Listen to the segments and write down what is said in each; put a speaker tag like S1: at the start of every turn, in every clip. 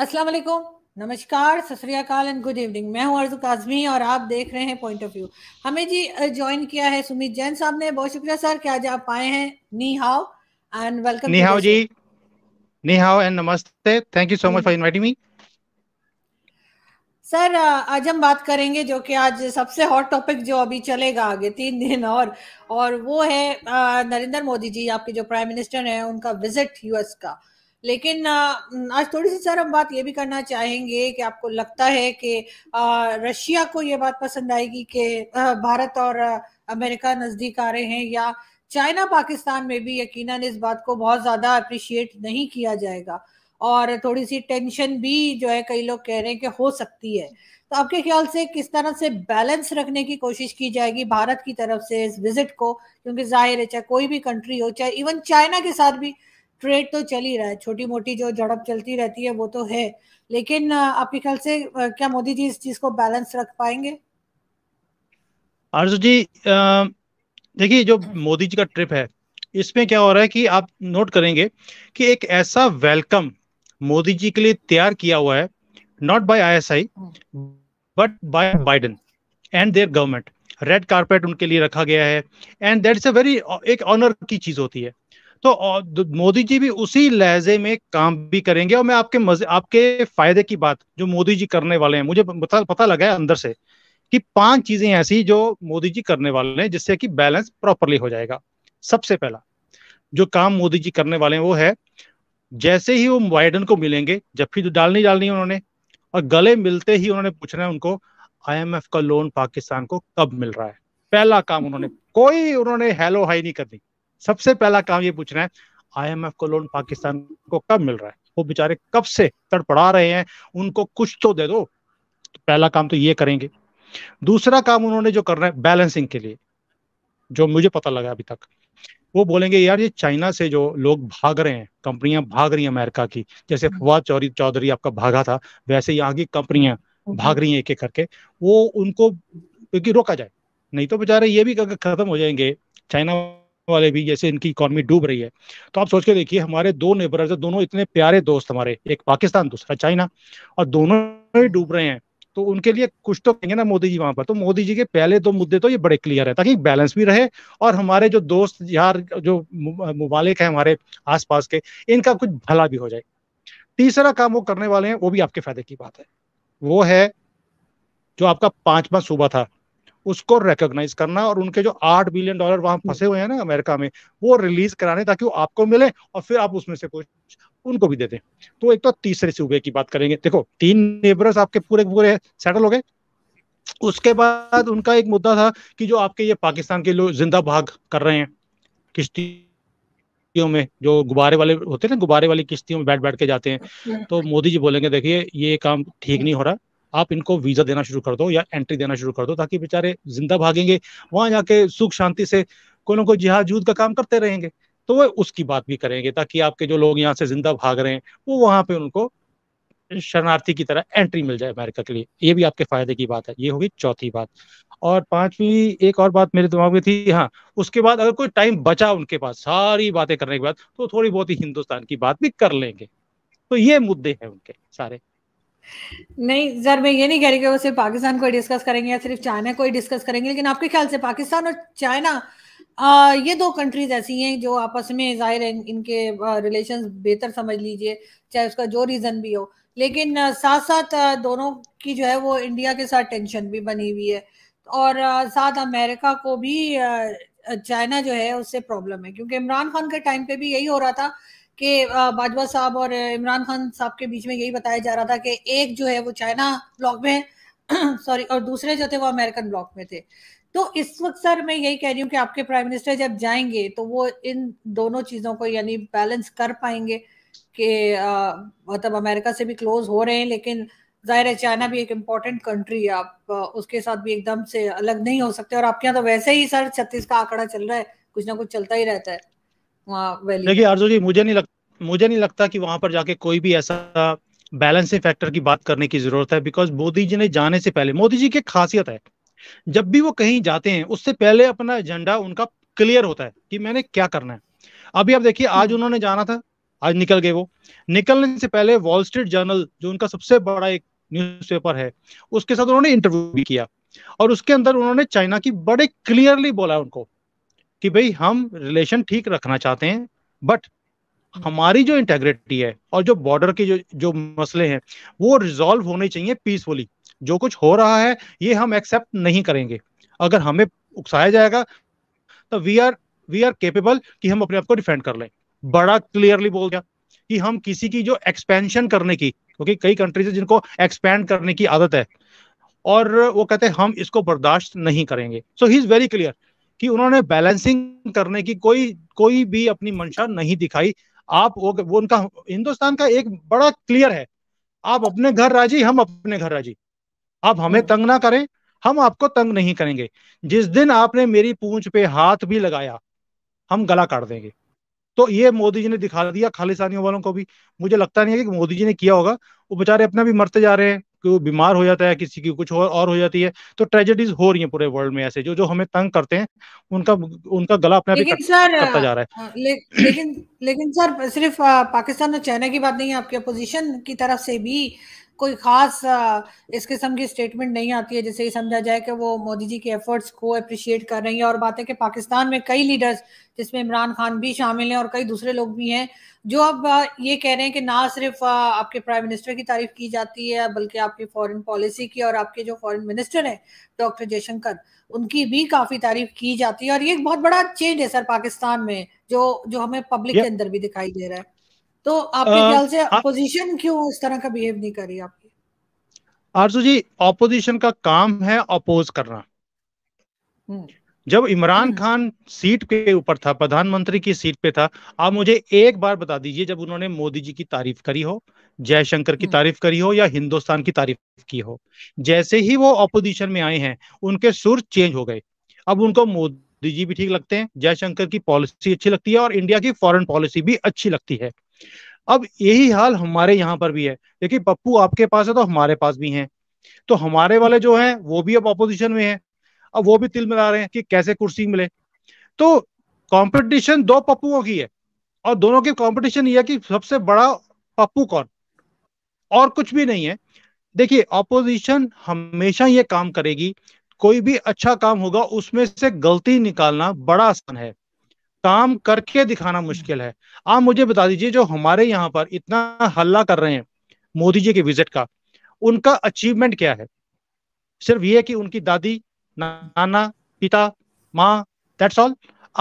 S1: अस्सलाम वालेकुम नमस्कार सतरियाकाल एंड गुड इवनिंग मैं हूं अर्जु काजमी और आप देख रहे हैं पॉइंट ऑफ व्यू हमें जी ज्वाइन किया है सुमित जैन साहब ने बहुत शुक्रिया सर कि आज आप आए हैं नी हाउ एंड वेलकम नी हाउ जी
S2: नी हाउ एंड नमस्ते thank you so much for inviting me
S1: sir आज हम बात करेंगे जो कि आज सबसे हॉट टॉपिक जो अभी चलेगा आगे तीन दिन और और वो है नरेंद्र मोदी जी आपके जो प्राइम मिनिस्टर हैं उनका विजिट यूएस का लेकिन आज थोड़ी सी सर हम बात ये भी करना चाहेंगे कि आपको लगता है कि रशिया को ये बात पसंद आएगी कि भारत और अमेरिका नज़दीक आ रहे हैं या चाइना पाकिस्तान में भी यकीनन इस बात को बहुत ज़्यादा अप्रिशिएट नहीं किया जाएगा और थोड़ी सी टेंशन भी जो है कई लोग कह रहे हैं कि हो सकती है तो आपके ख्याल से किस तरह से बैलेंस रखने की कोशिश की जाएगी भारत की तरफ से इस विजिट को क्योंकि जाहिर है चाहे कोई भी कंट्री हो चाहे इवन चाइना के साथ भी ट्रेड तो चल ही रहा है छोटी मोटी जो झड़प चलती रहती है वो तो है लेकिन आपके ख्याल से क्या मोदी जी इस चीज को बैलेंस रख पाएंगे
S2: आरजू जी देखिए जो मोदी जी का ट्रिप है इसमें क्या हो रहा है कि आप नोट करेंगे कि एक ऐसा वेलकम मोदी जी के लिए तैयार किया हुआ है not by ISI but by Biden and their government red carpet उनके लिए रखा गया है एंड इज अ वेरी एक ऑनर की चीज होती है तो मोदी जी भी उसी लहजे में काम भी करेंगे और मैं आपके मजे आपके फायदे की बात जो मोदी जी करने वाले हैं मुझे पता पता लगा है अंदर से कि पांच चीजें ऐसी जो मोदी जी करने वाले हैं जिससे कि बैलेंस प्रॉपरली हो जाएगा सबसे पहला जो काम मोदी जी करने वाले हैं वो है जैसे ही वो बाइडन को मिलेंगे जब जो तो डालनी डालनी है उन्होंने और गले मिलते ही उन्होंने पूछना है उनको आईएमएफ का लोन पाकिस्तान को कब मिल रहा है पहला काम उन्होंने कोई उन्होंने हेलो हाई नहीं करनी सबसे पहला काम ये पूछ रहे हैं आईएमएफ को लोन पाकिस्तान को कब मिल रहा है वो बेचारे कब से तड़पड़ा रहे हैं उनको कुछ तो दे दो तो पहला काम तो ये करेंगे दूसरा काम उन्होंने जो करना है बैलेंसिंग के लिए जो मुझे पता लगा अभी तक वो बोलेंगे यार ये चाइना से जो लोग भाग रहे हैं कंपनियां भाग रही हैं अमेरिका की जैसे हम्म। फवाद चौधरी चौधरी आपका भागा था वैसे यहाँ की कंपनियां भाग रही हैं एक एक करके वो उनको क्योंकि रोका जाए नहीं तो बेचारे ये भी खत्म हो जाएंगे चाइना वाले भी जैसे इनकी इकोनॉमी डूब रही है तो आप सोच के देखिए हमारे दो नेबर दोनों इतने प्यारे दोस्त हमारे एक पाकिस्तान दूसरा चाइना और दोनों ही डूब रहे हैं तो उनके लिए कुछ तो कहेंगे ना मोदी जी वहां पर तो मोदी जी के पहले दो मुद्दे तो ये बड़े क्लियर है ताकि बैलेंस भी रहे और हमारे जो दोस्त यार जो मुबालिक है हमारे आसपास के इनका कुछ भला भी हो जाए तीसरा काम वो करने वाले हैं वो भी आपके फायदे की बात है वो है जो आपका पांचवा सूबा था उसको रिकॉग्नाइज करना और उनके जो आठ बिलियन डॉलर वहां फंसे हुए हैं ना अमेरिका में वो रिलीज कराने ताकि वो आपको मिले और फिर आप उसमें से कुछ उनको भी दे दें तो एक तो तीसरे सूबे की बात करेंगे देखो तीन नेबरस आपके पूरे पूरे सेटल हो गए उसके बाद उनका एक मुद्दा था कि जो आपके ये पाकिस्तान के लोग जिंदा भाग कर रहे हैं किश्तियों में जो गुब्बारे वाले होते हैं ना गुब्बारे वाली किश्तियों में बैठ बैठ के जाते हैं हम्म। तो मोदी जी बोलेंगे देखिए ये काम ठीक नहीं हो रहा आप इनको वीजा देना शुरू कर दो या एंट्री देना शुरू कर दो ताकि बेचारे जिंदा भागेंगे वहां जाके सुख शांति से कोई ना कोई जिहाजूद का काम करते रहेंगे तो वह उसकी बात भी करेंगे ताकि आपके जो लोग यहाँ से जिंदा भाग रहे हैं वो वहां पे उनको शरणार्थी की तरह एंट्री मिल जाए अमेरिका के लिए ये भी आपके फायदे की बात है ये होगी चौथी बात और पांचवी एक और बात मेरे दिमाग में थी हाँ उसके बाद अगर कोई टाइम बचा उनके पास सारी बातें करने के बाद तो थोड़ी बहुत ही हिंदुस्तान की बात भी कर लेंगे तो ये मुद्दे हैं उनके सारे
S1: नहीं सर मैं ये नहीं कह रही कि वो सिर्फ पाकिस्तान को डिस्कस करेंगे या सिर्फ चाइना को ही डिस्कस करेंगे लेकिन आपके ख्याल से पाकिस्तान और चाइना ये दो कंट्रीज ऐसी हैं जो आपस में जाहिर है इनके रिलेशंस बेहतर समझ लीजिए चाहे उसका जो रीज़न भी हो लेकिन साथ साथ दोनों की जो है वो इंडिया के साथ टेंशन भी बनी हुई है और साथ अमेरिका को भी चाइना जो है उससे प्रॉब्लम है क्योंकि इमरान खान के टाइम पे भी यही हो रहा था कि बाजवा साहब और इमरान खान साहब के बीच में यही बताया जा रहा था कि एक जो है वो चाइना ब्लॉक में सॉरी और दूसरे जो थे वो अमेरिकन ब्लॉक में थे तो इस वक्त सर मैं यही कह रही हूँ कि आपके प्राइम मिनिस्टर जब जाएंगे तो वो इन दोनों चीज़ों को यानी बैलेंस कर पाएंगे कि मतलब अमेरिका से भी क्लोज हो रहे हैं लेकिन जाहिर है चाइना भी एक इम्पोर्टेंट कंट्री है आप उसके साथ भी एकदम से अलग नहीं हो सकते और आपके यहाँ तो वैसे ही सर छत्तीस का आंकड़ा चल रहा है कुछ ना कुछ चलता ही रहता है
S2: देखिए आरजो जी मुझे नहीं लगता मुझे नहीं लगता कि वहां पर जाके कोई भी ऐसा बैलेंसिंग फैक्टर की बात करने की जरूरत है बिकॉज मोदी जी ने जाने से पहले मोदी जी की खासियत है जब भी वो कहीं जाते हैं उससे पहले अपना एजेंडा उनका क्लियर होता है कि मैंने क्या करना है अभी आप देखिए आज हम्म। उन्होंने जाना था आज निकल गए वो निकलने से पहले वॉल स्ट्रीट जर्नल जो उनका सबसे बड़ा एक न्यूज़पेपर है उसके साथ उन्होंने इंटरव्यू भी किया और उसके अंदर उन्होंने चाइना की बड़े क्लियरली बोला उनको कि भाई हम रिलेशन ठीक रखना चाहते हैं बट हमारी जो इंटेग्रिटी है और जो बॉर्डर के जो जो मसले हैं वो रिजॉल्व होने चाहिए पीसफुली जो कुछ हो रहा है ये हम एक्सेप्ट नहीं करेंगे अगर हमें उकसाया जाएगा तो we are we are capable कि हम अपने आप को डिफेंड कर लें बड़ा क्लियरली बोल गया कि हम किसी की जो एक्सपेंशन करने की क्योंकि कई कंट्रीज है जिनको एक्सपेंड करने की आदत है और वो कहते हैं हम इसको बर्दाश्त नहीं करेंगे so he is very clear कि उन्होंने बैलेंसिंग करने की कोई कोई भी अपनी मंशा नहीं दिखाई आप वो, वो उनका हिंदुस्तान का एक बड़ा क्लियर है आप अपने घर राजी हम अपने घर राजी आप हमें तंग ना करें हम आपको तंग नहीं करेंगे जिस दिन आपने मेरी पूंछ पे हाथ भी लगाया हम गला काट देंगे तो ये मोदी जी ने दिखा दिया खालिस्तानियों वालों को भी मुझे लगता नहीं है कि मोदी जी ने किया होगा वो बेचारे अपना भी मरते जा रहे हैं को बीमार हो जाता है किसी की कुछ और और हो जाती है तो ट्रेजेडीज हो रही है पूरे वर्ल्ड में ऐसे जो जो हमें तंग करते हैं उनका उनका गला अपने लेकिन कर, सर करता जा रहा है हाँ, ले,
S1: लेकिन लेकिन सर सिर्फ पाकिस्तान और चाइना की बात नहीं है आपकी अपोजिशन की तरफ से भी कोई खास इस किस्म की स्टेटमेंट नहीं आती है जिसे ये समझा जाए कि वो मोदी जी के एफर्ट्स को अप्रिशिएट कर रही है और बात है कि पाकिस्तान में कई लीडर्स जिसमें इमरान खान भी शामिल हैं और कई दूसरे लोग भी हैं जो अब ये कह रहे हैं कि ना सिर्फ आपके प्राइम मिनिस्टर की तारीफ की जाती है बल्कि आपकी फॉरन पॉलिसी की और आपके जो फॉरन मिनिस्टर हैं डॉक्टर जयशंकर उनकी भी काफी तारीफ की जाती है और ये एक बहुत बड़ा चेंज है सर पाकिस्तान में जो जो हमें पब्लिक के अंदर भी दिखाई दे रहा है तो आपके ख्याल से अपोजिशन क्यों इस तरह का बिहेव नहीं करी
S2: आपकी आरजू जी ऑपोजिशन का काम है अपोज करना हम्म। जब इमरान हम्म। खान सीट के ऊपर था प्रधानमंत्री की सीट पे था आप मुझे एक बार बता दीजिए जब उन्होंने मोदी जी की तारीफ करी हो जयशंकर की हम्म। तारीफ करी हो या हिंदुस्तान की तारीफ की हो जैसे ही वो ऑपोजिशन में आए हैं उनके सुर चेंज हो गए अब उनको मोदी जी भी ठीक लगते हैं जयशंकर की पॉलिसी अच्छी लगती है और इंडिया की फॉरेन पॉलिसी भी अच्छी लगती है अब यही हाल हमारे यहाँ पर भी है देखिए पप्पू आपके पास है तो हमारे पास भी है तो हमारे वाले जो हैं वो भी अब अपोजिशन में है अब वो भी तिल मिला रहे हैं कि कैसे कुर्सी मिले तो कंपटीशन दो पप्पूओं की है और दोनों की कंपटीशन ये है कि सबसे बड़ा पप्पू कौन और कुछ भी नहीं है देखिए ऑपोजिशन हमेशा ये काम करेगी कोई भी अच्छा काम होगा उसमें से गलती निकालना बड़ा आसान है काम करके दिखाना मुश्किल है आप मुझे बता दीजिए जो हमारे यहाँ पर इतना हल्ला कर रहे हैं मोदी जी के विजिट का उनका अचीवमेंट क्या है सिर्फ ये कि उनकी दादी नाना पिता माँ दैट्स ऑल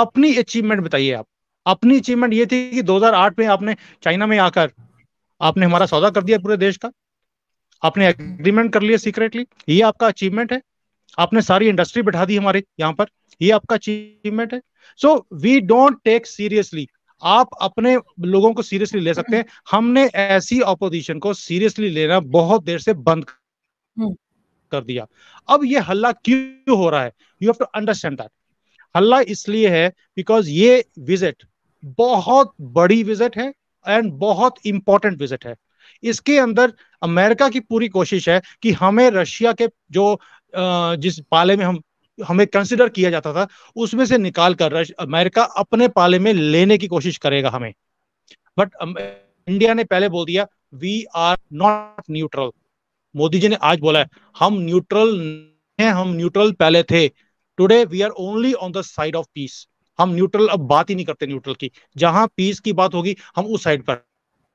S2: अपनी अचीवमेंट बताइए आप अपनी अचीवमेंट ये थी कि 2008 में आपने चाइना में आकर आपने हमारा सौदा कर दिया पूरे देश का आपने एग्रीमेंट कर लिया सीक्रेटली ये आपका अचीवमेंट है आपने सारी इंडस्ट्री बैठा दी हमारे यहाँ पर ये आपका अचीवमेंट है so we don't take seriously आप अपने लोगों को सीरियसली ले सकते हैं हमने ऐसी अपोजिशन को सीरियसली लेना बहुत देर से बंद हम्म। कर दिया अब ये हल्ला क्यों हो रहा है you have to understand that हल्ला इसलिए है बिकॉज ये विजिट बहुत बड़ी विजिट है एंड बहुत इंपॉर्टेंट विजिट है इसके अंदर अमेरिका की पूरी कोशिश है कि हमें रशिया के जो जिस पाले में हम हमें कंसिडर किया जाता था उसमें से निकाल कर अमेरिका अपने पाले में लेने की कोशिश करेगा हमें बट इंडिया ने पहले बोल दिया we are not neutral Modi ji ने आज बोला है हम न्यूट्रल हैं हम न्यूट्रल पहले थे today we are only on the side of peace हम न्यूट्रल अब बात ही नहीं करते न्यूट्रल की जहां पीस की बात होगी हम उस साइड पर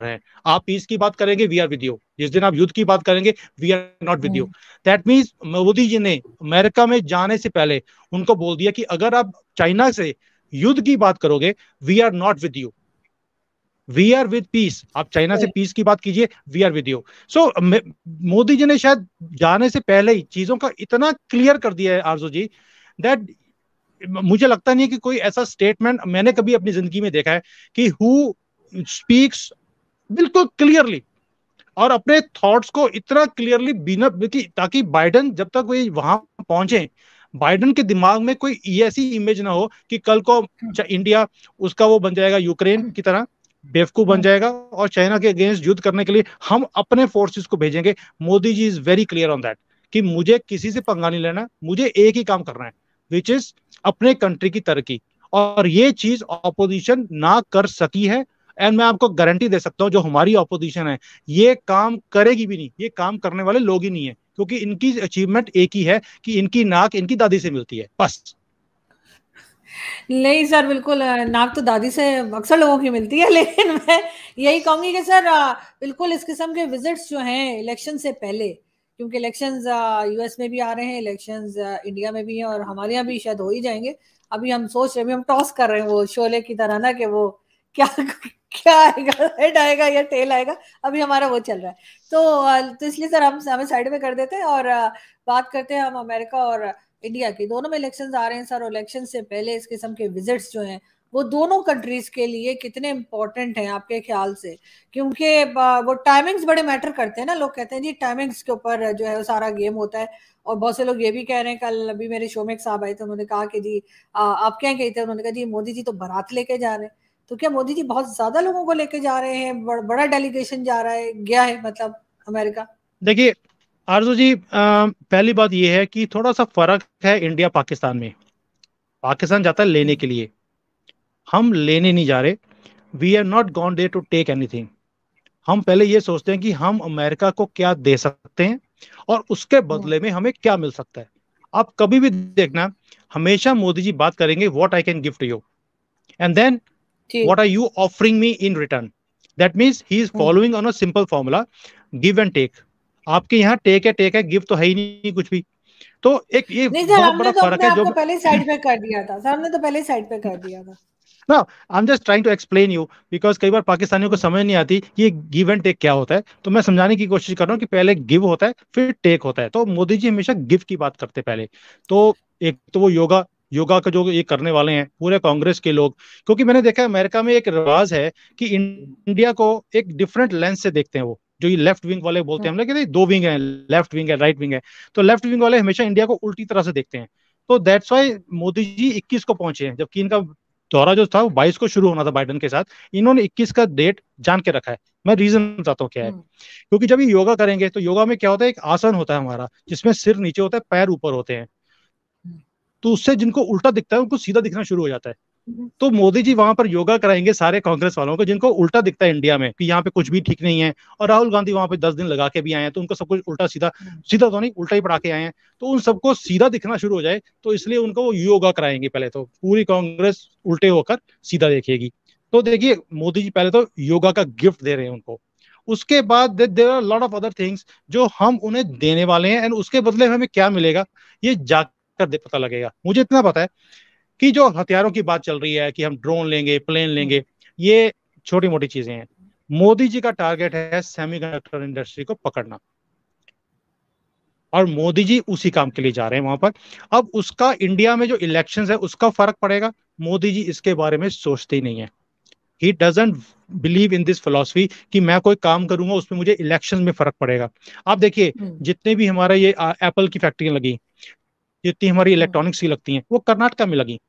S2: रहे हैं आप पीस की बात करेंगे वी आर विद यू जिस दिन आप युद्ध की बात करेंगे we are not with you that means Modi ji ने अमेरिका में जाने से पहले उनको बोल दिया कि अगर आप चाइना से युद्ध की बात करोगे we are not with you we are with peace आप चाइना से पीस की बात कीजिए we are with you so Modi ji ने शायद जाने से पहले ही चीजों का इतना क्लियर कर दिया है आरजू जी दैट मुझे लगता नहीं है कि कोई ऐसा स्टेटमेंट मैंने कभी अपनी जिंदगी में देखा है कि हु स्पीक्स बिल्कुल क्लियरली और अपने थॉट्स को इतना क्लियरली बिना ताकि बाइडन जब तक वे वहां पहुंचे बाइडन के दिमाग में कोई ऐसी इमेज ना हो कि कल को इंडिया उसका वो बन जाएगा यूक्रेन की तरह बेवकूफ बन जाएगा और चाइना के अगेंस्ट युद्ध करने के लिए हम अपने फोर्सेस को भेजेंगे Modi ji is very clear on that कि मुझे किसी से पंगा नहीं लेना मुझे एक ही काम करना है विच इज अपने कंट्री की तरक्की और ये चीज ऑपोजिशन ना कर सकी है एंड मैं आपको गारंटी दे सकता हूँ जो हमारी ऑपोजिशन है ये काम करेगी भी नहीं ये काम करने वाले लोग ही नहीं है क्योंकि इनकी अचीवमेंट एक ही है कि इनकी नाक इनकी दादी से मिलती है बस
S1: नहीं सर बिल्कुल नाक तो दादी से अक्सर लोगों की मिलती है लेकिन मैं यही कहूंगी कि सर बिल्कुल इस किस्म के विजिट्स जो हैं इलेक्शन से पहले क्योंकि इलेक्शंस यूएस में भी आ रहे हैं इलेक्शंस इंडिया में भी हैं और हमारे यहाँ भी शायद हो ही जाएंगे अभी हम सोच रहे हैं हम टॉस कर रहे हैं वो शोले की तरह ना कि वो क्या क्या आएगा हेड आएगा या टेल आएगा अभी हमारा वो चल रहा है तो तो इसलिए सर हम हमें साइड में कर देते हैं और बात करते हैं हम अमेरिका और इंडिया की दोनों में इलेक्शन आ रहे हैं सर और इलेक्शन से पहले इस किस्म के विजिट्स जो हैं वो दोनों कंट्रीज के लिए कितने इम्पोर्टेंट हैं आपके ख्याल से क्योंकि वो टाइमिंग्स बड़े मैटर करते हैं ना लोग कहते हैं जी टाइमिंग्स के ऊपर जो है वो सारा गेम होता है और बहुत से लोग ये भी कह रहे हैं कल अभी मेरे शो में एक साहब आए थे उन्होंने कहा कि जी आप क्या कहते हैं उन्होंने कहा जी मोदी जी तो बारात लेके जा रहे हैं तो क्या मोदी जी बहुत ज्यादा लोगों को लेके जा रहे हैं बड़, बड़ा डेलीगेशन जा रहा है गया है मतलब अमेरिका
S2: देखिए आरजू जी आ, पहली बात यह है कि थोड़ा सा फर्क है इंडिया पाकिस्तान में पाकिस्तान जाता है लेने के लिए हम लेने नहीं जा रहे we are not going to take anything हम पहले ये सोचते हैं कि हम अमेरिका को क्या दे सकते हैं और उसके हाँ। बदले में हमें क्या मिल सकता है आप कभी भी देखना हमेशा मोदी जी बात करेंगे what I can gift you and then what are you offering me in return that means he is following on a simple formula give and take आपके यहाँ टेक है टेक है गिव तो है ही नहीं कुछ भी तो एक ये बहुत बड़ा तो फर्क है जो
S1: पहले साइड पे कर दिया था सर हमने तो पहले साइड पे कर दिया था
S2: ना I am just trying to explain you because कई बार पाकिस्तानियों को समझ नहीं आती कि ये गिव एंड टेक क्या होता है तो मैं समझाने की कोशिश कर रहा हूँ कि पहले गिव होता है फिर टेक होता है तो मोदी जी हमेशा गिव की बात करते पहले तो एक तो वो योगा योगा का जो ये करने वाले हैं पूरे कांग्रेस के लोग क्योंकि मैंने देखा है अमेरिका में एक रिवाज है कि इंडिया को एक डिफरेंट लेंस से देखते हैं वो जो ये लेफ्ट विंग वाले बोलते हैं हम लोग दो विंग है लेफ्ट विंग है राइट विंग है तो लेफ्ट विंग वाले हमेशा इंडिया को उल्टी तरह से देखते हैं तो दैट्स वाई मोदी जी इक्कीस को पहुंचे हैं जबकि इनका दौरा जो था वो बाईस को शुरू होना था बाइडन के साथ इन्होंने इक्कीस का डेट जान के रखा है मैं रीजन बताता हूँ क्या है हम्म। क्योंकि जब ये योगा करेंगे तो योगा में क्या होता है एक आसन होता है हमारा जिसमें सिर नीचे होता है पैर ऊपर होते हैं तो उससे जिनको उल्टा दिखता है उनको सीधा दिखना शुरू हो जाता है हम्म। तो मोदी जी वहां पर योगा कराएंगे सारे कांग्रेस वालों को जिनको उल्टा दिखता है इंडिया में कि यहाँ पे कुछ भी ठीक नहीं है और राहुल गांधी वहां पे दस दिन लगा के भी आए हैं तो उनको सब कुछ उल्टा सीधा हम्म। सीधा तो नहीं उल्टा ही पढ़ा के आए हैं तो उन सबको सीधा दिखना शुरू हो जाए तो इसलिए उनको वो योगा कराएंगे पहले तो पूरी कांग्रेस उल्टे होकर सीधा देखेगी तो देखिए मोदी जी पहले तो योगा का गिफ्ट दे रहे हैं उनको उसके बाद there are lot of other things जो हम उन्हें देने वाले हैं एंड उसके बदले में हमें क्या मिलेगा ये जा कर दे पता लगेगा मुझे इतना पता है कि जो हथियारों की बात चल रही है कि हम ड्रोन लेंगे प्लेन लेंगे ये छोटी मोटी चीजें हैं मोदी जी का टारगेट है सेमीकंडक्टर इंडस्ट्री को पकड़ना और मोदी जी उसी काम के लिए जा रहे हैं वहां पर अब उसका इंडिया में जो इलेक्शंस है उसका फर्क पड़ेगा मोदी जी इसके बारे में सोचते ही नहीं है he doesn't believe in this philosophy कि मैं कोई काम करूंगा उसमें मुझे इलेक्शन में फर्क पड़ेगा आप देखिए हम्म। जितने भी हमारा ये एप्पल की फैक्ट्रियां लगी जितनी हमारी इलेक्ट्रॉनिक्स हम्म। की लगती हैं वो कर्नाटका में लगी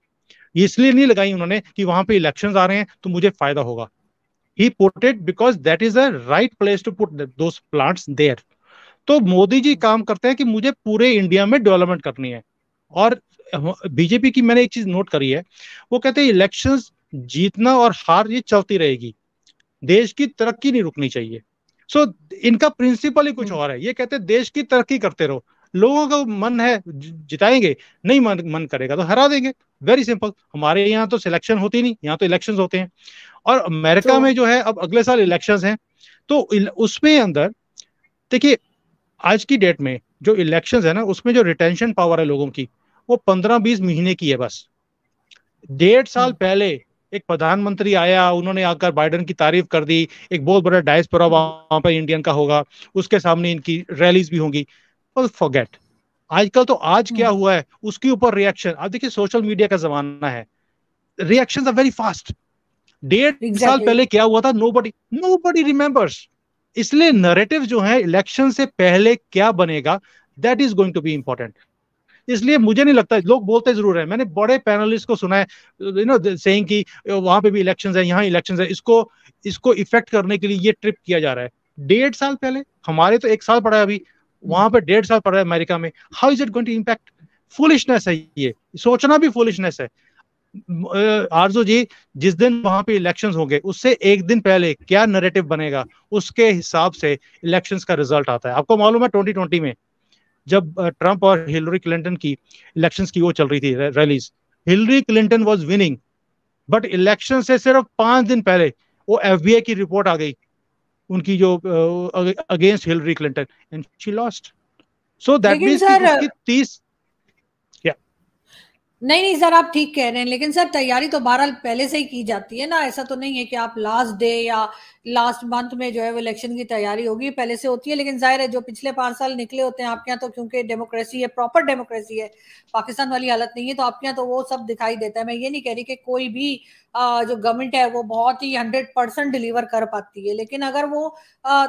S2: इसलिए नहीं लगाई उन्होंने कि वहां पे इलेक्शन आ रहे हैं तो मुझे फायदा होगा he supported because that is a right place to put two plants there तो मोदी जी काम करते हैं कि मुझे पूरे इंडिया में डेवलपमेंट करनी है और बीजेपी की मैंने एक चीज नोट करी है वो कहते हैं इलेक्शंस जीतना और हार ये चलती रहेगी देश की तरक्की नहीं रुकनी चाहिए सो so, इनका प्रिंसिपल ही कुछ हम्म। और है ये कहते हैं देश की तरक्की करते रहो लोगों का मन है जिताएंगे नहीं मन मन करेगा तो हरा देंगे वेरी सिंपल हमारे यहाँ तो सिलेक्शन होती नहीं यहाँ तो इलेक्शन होते हैं और अमेरिका तो, में जो है अब अगले साल इलेक्शन हैं तो उसमें अंदर देखिए आज की डेट में जो इलेक्शन है ना उसमें जो रिटेंशन पावर है लोगों की वो पंद्रह बीस महीने की है बस डेढ़ साल हम्म। पहले एक प्रधानमंत्री आया उन्होंने आकर बाइडन की तारीफ कर दी एक बहुत बड़ा डायस्पोरा वहां पर इंडियन का होगा उसके सामने इनकी रैलीज भी होंगी पीपल फॉरगेट आजकल तो आज क्या हम्म। हुआ है उसके ऊपर रिएक्शन आप देखिए सोशल मीडिया का जमाना है रिएक्शन आर वेरी फास्ट डेढ़ exactly. साल पहले क्या हुआ था nobody nobody remembers इसलिए नरेटिव जो है इलेक्शन से पहले क्या बनेगा that is going to be important इसलिए मुझे नहीं लगता लोग बोलते जरूर है मैंने बड़े पैनलिस्ट को सुना है यू नो सेइंग कि वहां पे भी इलेक्शन है यहाँ इलेक्शन है इसको इसको इफेक्ट करने के लिए ये ट्रिप किया जा रहा है डेढ़ साल पहले हमारे तो एक साल पड़ा है अभी Hmm. वहां पर डेढ़ साल पड़ रहा है अमेरिका में how is it going to impact foolishness है ये सोचना भी फुलिशनेस है आरजो जी जिस दिन वहां पे इलेक्शंस होंगे उससे एक दिन पहले क्या नरेटिव बनेगा उसके हिसाब से इलेक्शंस का रिजल्ट आता है आपको मालूम है ट्वेंटी ट्वेंटी में जब ट्रंप और हिलरी क्लिंटन की इलेक्शंस की वो चल रही थी rallies Hillary Clinton was winning but election से सिर्फ पांच दिन पहले वो एफ की रिपोर्ट आ गई उनकी जो against Hillary Clinton and she lost so that means कि उसकी
S1: नहीं नहीं सर आप ठीक कह रहे हैं लेकिन सर तैयारी तो बहरहाल पहले से ही की जाती है ना ऐसा तो नहीं है कि आप लास्ट डे या लास्ट मंथ में जो है वो इलेक्शन की तैयारी होगी पहले से होती है लेकिन जाहिर है जो पिछले पांच साल निकले होते हैं आपके यहाँ तो क्योंकि डेमोक्रेसी है प्रॉपर डेमोक्रेसी है पाकिस्तान वाली हालत नहीं है तो आपके यहाँ तो वो सब दिखाई देता है मैं ये नहीं कह रही कि कोई भी जो गवर्नमेंट है वो बहुत ही हंड्रेड परसेंट डिलीवर कर पाती है लेकिन अगर वो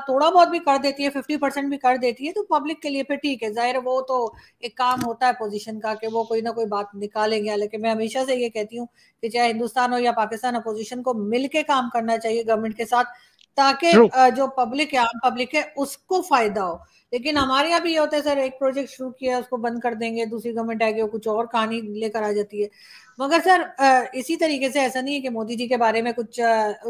S1: थोड़ा बहुत भी कर देती है फिफ्टी परसेंट भी कर देती है तो पब्लिक के लिए फिर ठीक है जाहिर वो तो एक काम होता है पोजिशन का कि वो कोई ना कोई बात निकल निकालेंगे हालांकि मैं हमेशा से ये कहती हूँ कि चाहे हिंदुस्तान हो या पाकिस्तान अपोजिशन को मिलकर काम करना चाहिए गवर्नमेंट के साथ ताकि जो पब्लिक है आम पब्लिक है उसको फायदा हो लेकिन हमारे यहाँ भी ये होता है सर एक प्रोजेक्ट शुरू किया उसको बंद कर देंगे दूसरी गवर्नमेंट आएगी कुछ और कहानी लेकर आ जाती है मगर सर इसी तरीके से ऐसा नहीं है कि मोदी जी के बारे में कुछ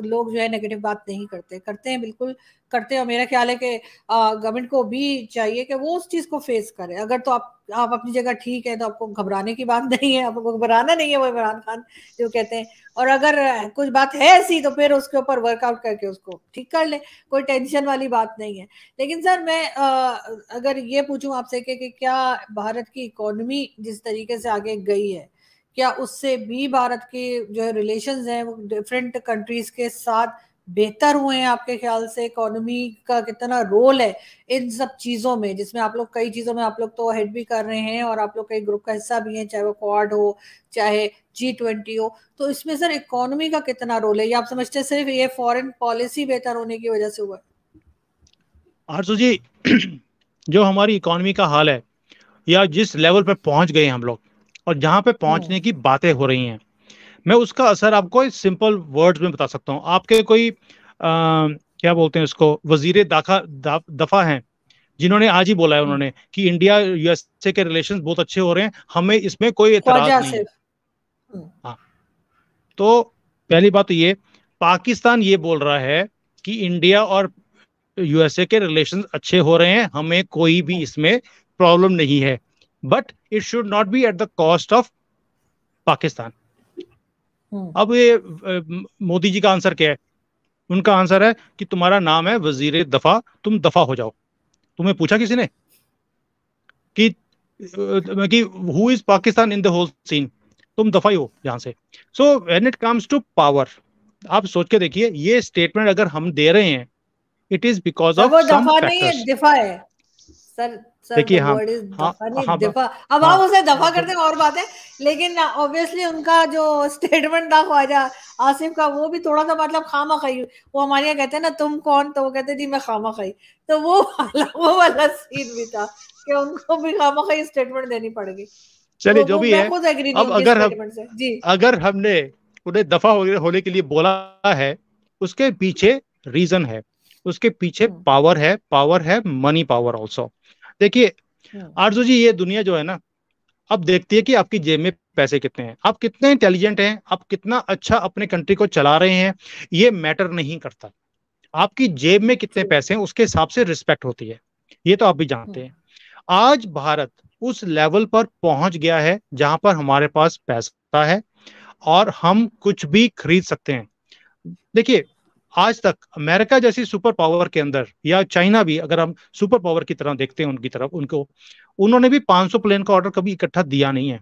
S1: लोग जो है नेगेटिव बात नहीं करते करते हैं बिल्कुल करते हैं और मेरा ख्याल है कि गवर्नमेंट को भी चाहिए कि वो उस चीज़ को फेस करे अगर तो आप आप अपनी जगह ठीक है तो आपको घबराने की बात नहीं है आपको घबराना नहीं है वो इमरान खान जो कहते हैं और अगर कुछ बात है ऐसी तो फिर उसके ऊपर वर्कआउट करके उसको ठीक कर ले कोई टेंशन वाली बात नहीं है लेकिन सर मैं अगर ये पूछूं आपसे कि क्या भारत की इकोनॉमी जिस तरीके से आगे गई है क्या उससे भी भारत के जो है रिलेशन है वो डिफरेंट कंट्रीज के साथ बेहतर हुए हैं आपके ख्याल से इकोनॉमी का कितना रोल है इन सब चीज़ों में जिसमें आप लोग कई चीज़ों में आप लोग तो हेड भी कर रहे हैं और आप लोग कई ग्रुप का हिस्सा भी हैं चाहे वो क्वाड हो चाहे जी ट्वेंटी हो तो इसमें सर इकोनॉमी का कितना रोल है ये आप समझते हैं सिर्फ ये फॉरेन पॉलिसी बेहतर होने की वजह से हुआ
S2: आरसू जी जो हमारी इकोनॉमी का हाल है या जिस लेवल पर पहुंच गए हम लोग और जहां पे पहुंचने की बातें हो रही हैं मैं उसका असर आपको सिंपल वर्ड्स में बता सकता हूँ आपके कोई आ, क्या बोलते हैं उसको वजीर दाखा दा, दफा हैं जिन्होंने आज ही बोला है हम्म। उन्होंने कि इंडिया यूएसए के रिलेशन बहुत अच्छे हो रहे हैं हमें इसमें कोई एतराज नहीं हाँ तो पहली बात तो ये पाकिस्तान ये बोल रहा है कि इंडिया और यूएसए के रिलेशन अच्छे हो रहे हैं हमें कोई भी इसमें प्रॉब्लम नहीं है but it should not be at the cost of Pakistan अब ये मोदी जी का आंसर क्या है उनका आंसर है कि तुम्हारा नाम है वजीर दफा तुम दफा हो जाओ तुम्हें पूछा किसी ने कि कि who is Pakistan in the whole scene तुम दफा ही हो यहां से so when it comes to power आप सोच के देखिए ये स्टेटमेंट अगर हम दे रहे हैं इट इज बिकॉज ऑफ दफा नहीं है
S1: दफा है सर देखिए हाँ, हाँ, हाँ, हाँ, दफा हाँ। अब हाँ, आप उसे दफा हाँ, करते हैं और बात है लेकिन ऑब्वियसली उनका जो स्टेटमेंट था ख्वाजा आसिफ का वो भी थोड़ा सा मतलब खामा खाई वो हमारे यहाँ कहते हैं ना तुम कौन तो वो कहते जी मैं खामा खाई तो वो वाला वो वाला सीन भी था कि उनको भी खामा खाई स्टेटमेंट देनी पड़ेगी चलिए तो जो भी है अब अगर हम
S2: अगर हमने उन्हें दफा होने के लिए बोला है उसके पीछे रीजन है उसके पीछे पावर हम्म। है पावर है मनी पावर ऑल्सो देखिए हम्म। आरजू जी ये दुनिया जो है ना अब देखती है कि आपकी जेब में पैसे कितने हैं आप कितने इंटेलिजेंट हैं आप कितना अच्छा अपने कंट्री को चला रहे हैं ये मैटर नहीं करता आपकी जेब में कितने पैसे हैं उसके हिसाब से रिस्पेक्ट होती है ये तो आप भी जानते हम्म। हैं आज भारत उस लेवल पर पहुंच गया है जहां पर हमारे पास पैसा है और हम कुछ भी खरीद सकते हैं देखिए आज तक अमेरिका जैसी सुपर पावर के अंदर या चाइना भी अगर हम सुपर पावर की तरह देखते हैं उनकी तरफ उनको उन्होंने भी 500 प्लेन का ऑर्डर कभी इकट्ठा दिया नहीं है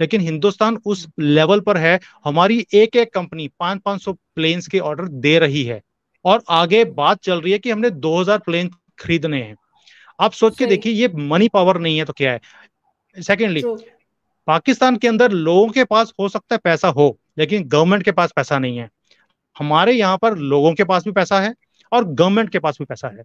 S2: लेकिन हिंदुस्तान उस लेवल पर है हमारी एक एक कंपनी पांच पांच सौ प्लेन के ऑर्डर दे रही है और आगे बात चल रही है कि हमने 2000 प्लेन खरीदने हैं आप सोच के देखिए ये मनी पावर नहीं है तो क्या है सेकेंडली तो पाकिस्तान के अंदर लोगों के पास हो सकता है पैसा हो लेकिन गवर्नमेंट के पास पैसा नहीं है हमारे यहाँ पर लोगों के पास भी पैसा है और गवर्नमेंट के पास भी पैसा है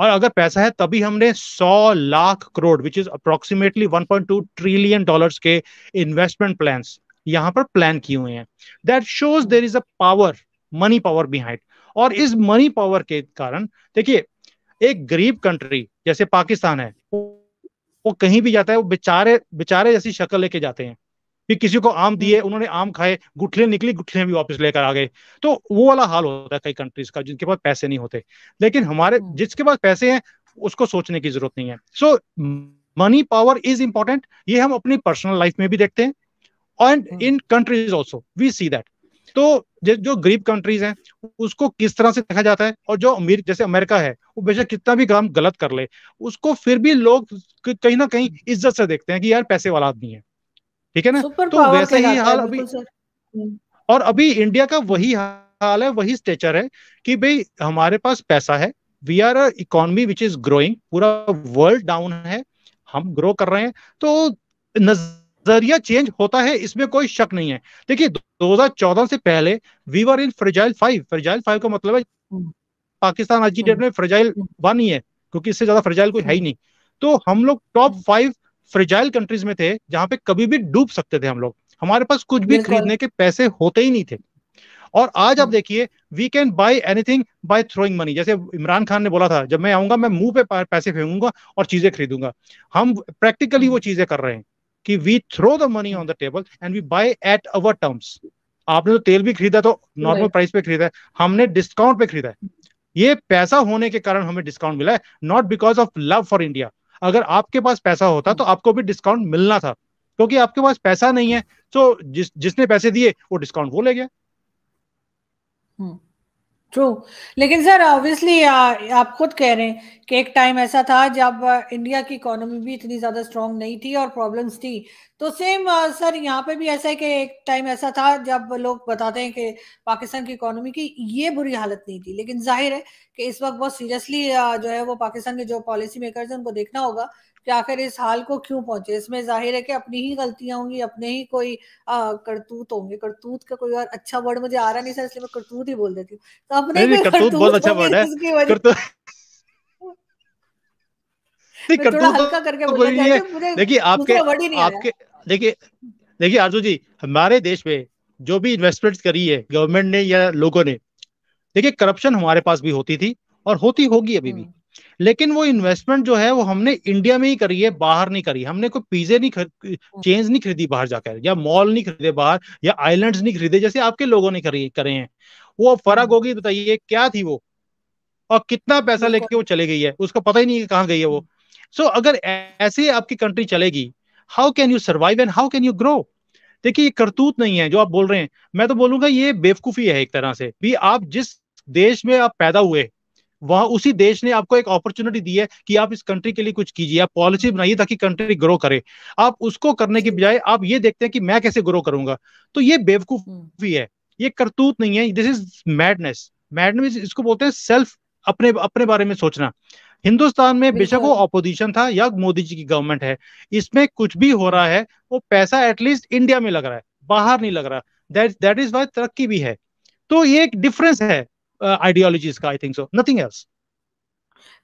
S2: और अगर पैसा है तभी हमने 100 lakh crore which is approximately 1.2 trillion dollars के इन्वेस्टमेंट प्लान यहाँ पर प्लान किए हुए हैं that shows there is a power money power behind और इस मनी पावर के कारण देखिए एक गरीब कंट्री जैसे पाकिस्तान है वो कहीं भी जाता है वो बेचारे बेचारे जैसी शक्ल लेके जाते हैं कि किसी को आम दिए हम्म। उन्होंने आम खाए गुठले निकली गुठले भी वापस लेकर आ गए तो वो वाला हाल होता है कई कंट्रीज का जिनके पास पैसे नहीं होते लेकिन हमारे हम्म। जिसके पास पैसे हैं उसको सोचने की जरूरत नहीं है so money power is important ये हम अपनी पर्सनल लाइफ में भी देखते हैं and in countries also we see that तो जो गरीब कंट्रीज हैं उसको किस तरह से देखा जाता है और जो अमीर जैसे अमेरिका है वो बेशक कितना भी काम गलत कर ले उसको फिर भी लोग कहीं ना कहीं हम्म। इज्जत से देखते हैं कि यार पैसे वाला आदमी है ठीक है ना तो वैसे ही हाल अभी
S1: हम्म।
S2: और अभी इंडिया का वही हाल है वही स्टेचर है कि भाई हमारे पास पैसा है we are economy which is growing पूरा वर्ल्ड डाउन है हम ग्रो कर रहे हैं तो नजरिया चेंज होता है इसमें कोई शक नहीं है देखिए 2014 से पहले we were in fragile five fragile five का मतलब है हम्म। पाकिस्तान आज की डेट हम्म। में फ्रेजाइल वन ही है क्योंकि इससे ज्यादा फ्रेजाइल कोई है ही नहीं तो हम लोग टॉप फाइव फ्रिजाइल कंट्रीज में थे जहां पे कभी भी डूब सकते थे हम लोग हमारे पास कुछ भी खरीदने के पैसे होते ही नहीं थे और आज आप हाँ। देखिए we can buy anything by throwing money जैसे इमरान खान ने बोला था जब मैं आऊंगा मैं मुंह पे पैसे फेंकूंगा और चीजें खरीदूंगा हम प्रैक्टिकली वो हाँ। चीजें कर रहे हैं कि we throw the money on the table and we buy at our terms आपने तो तेल भी खरीदा तो नॉर्मल प्राइस पे खरीदा है हमने डिस्काउंट पे खरीदा है ये पैसा होने के कारण हमें डिस्काउंट मिला है not because of love for India अगर आपके पास पैसा होता तो आपको भी डिस्काउंट मिलना था क्योंकि आपके पास पैसा नहीं है तो जिस जिसने पैसे दिए वो डिस्काउंट वो ले गया
S1: हम्म। ट्रू लेकिन सर ऑब्वियसली आप खुद कह रहे हैं कि एक टाइम ऐसा था जब इंडिया की इकोनॉमी भी इतनी ज़्यादा स्ट्रांग नहीं थी और प्रॉब्लम्स थी तो सेम सर यहाँ पे भी ऐसा है कि एक टाइम ऐसा था जब लोग बताते हैं कि पाकिस्तान की इकोनॉमी की ये बुरी हालत नहीं थी लेकिन जाहिर है कि इस वक्त बहुत सीरियसली जो है वो पाकिस्तान के जो पॉलिसी मेकर्स हैं उनको देखना होगा कि आखिर इस हाल को क्यों पहुंचे इसमें जाहिर है कि अपनी ही गलतियां होंगी अपने ही कोई करतूत होंगे करतूत का कोई और अच्छा वर्ड मुझे आ रहा नहीं सर इसलिए मैं करतूत ही बोल देती हूँ तो अपने करतूत, बहुत अच्छा वर्ड है
S2: नहीं करतूत
S1: करके तो देखिए आपके आपके
S2: देखिए देखिए आरजू जी हमारे देश में जो भी इन्वेस्टमेंट करी है गवर्नमेंट ने या लोगों ने देखिए करप्शन हमारे पास भी होती थी और होती होगी अभी हम्म। भी लेकिन वो इन्वेस्टमेंट जो है वो हमने इंडिया में ही करी है बाहर नहीं करी हमने कोई पिज्जे नहीं खरीद चेंज हाँ। नहीं खरीदी बाहर जाकर या मॉल नहीं खरीदे बाहर या आइलैंड नहीं खरीदे जैसे आपके लोगों ने करी करे हैं वो फर्क हाँ। होगी बताइए क्या थी वो और कितना पैसा लेके वो चले गई है उसको पता ही नहीं कहाँ गई है वो सो so, अगर ऐसे आपकी कंट्री चलेगी how can you survive and how can you grow देखिए ये करतूत नहीं है जो आप बोल रहे हैं मैं तो बोलूंगा ये बेवकूफी है एक तरह से भी आप जिस देश में आप पैदा हुए वहां उसी देश ने आपको एक अपॉर्चुनिटी दी है कि आप इस कंट्री के लिए कुछ कीजिए आप पॉलिसी बनाइए ताकि कंट्री ग्रो करे आप उसको करने के बजाय आप ये देखते हैं कि मैं कैसे ग्रो करूंगा तो ये बेवकूफी हम्म। है ये करतूत नहीं है दिस इज मैडनेस मैडनेस इसको बोलते हैं सेल्फ अपने अपने बारे में सोचना हिंदुस्तान में बेशक वो अपोजिशन था या मोदी जी की गवर्नमेंट है इसमें कुछ भी हो रहा है वो पैसा एटलीस्ट इंडिया में लग रहा है बाहर नहीं लग रहा दैट इज वाई तरक्की भी है तो ये एक डिफरेंस है आइडियोलॉजीज का I think so nothing else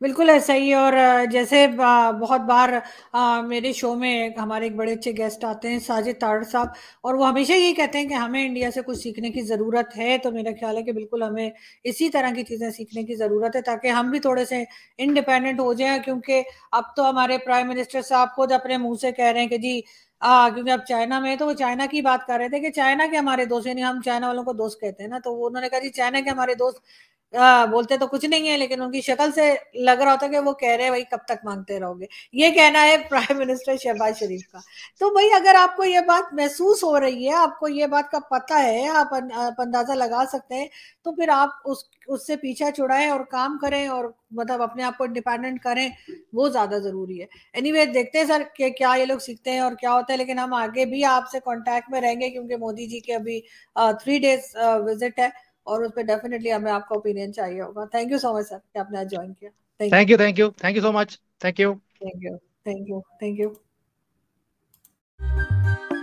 S1: बिल्कुल ऐसा ही और uh, जैसे uh, बहुत बार uh, मेरे शो में हमारे एक बड़े अच्छे गेस्ट आते हैं साजिद ताड़ साहब और वो हमेशा ये कहते हैं कि हमें इंडिया से कुछ सीखने की ज़रूरत है तो मेरा ख्याल है कि बिल्कुल हमें इसी तरह की चीज़ें सीखने की ज़रूरत है ताकि हम भी थोड़े से इंडिपेंडेंट हो जाएं क्योंकि अब तो हमारे प्राइम मिनिस्टर साहब खुद अपने मुँह से कह रहे हैं कि जी आ, क्योंकि आप चाइना में तो वो चाइना की बात कर रहे थे कि चाइना के हमारे दोस्त यानी हम चाइना वालों को दोस्त कहते हैं ना तो उन्होंने कहा जी चाइना के हमारे दोस्त आ, बोलते तो कुछ नहीं है लेकिन उनकी शक्ल से लग रहा होता है कि वो कह रहे हैं भाई कब तक मांगते रहोगे ये कहना है प्राइम मिनिस्टर शहबाज शरीफ का तो भाई अगर आपको ये बात महसूस हो रही है आपको ये बात का पता है आप, अंदाजा लगा सकते हैं तो फिर आप उस उससे पीछा छुड़ाएं और काम करें और मतलब अपने आप को डिपेंडेंट करें वो ज़्यादा ज़रूरी है एनी anyway, देखते हैं सर कि क्या ये लोग सीखते हैं और क्या होता है लेकिन हम आगे भी आपसे कॉन्टैक्ट में रहेंगे क्योंकि मोदी जी के अभी थ्री डेज विजिट है और उस पर डेफिनेटली हमें आपका ओपिनियन चाहिए होगा thank you so much sir कि आपने आज ज्वाइन किया
S2: thank you thank you thank you so much thank you
S1: thank you thank you thank you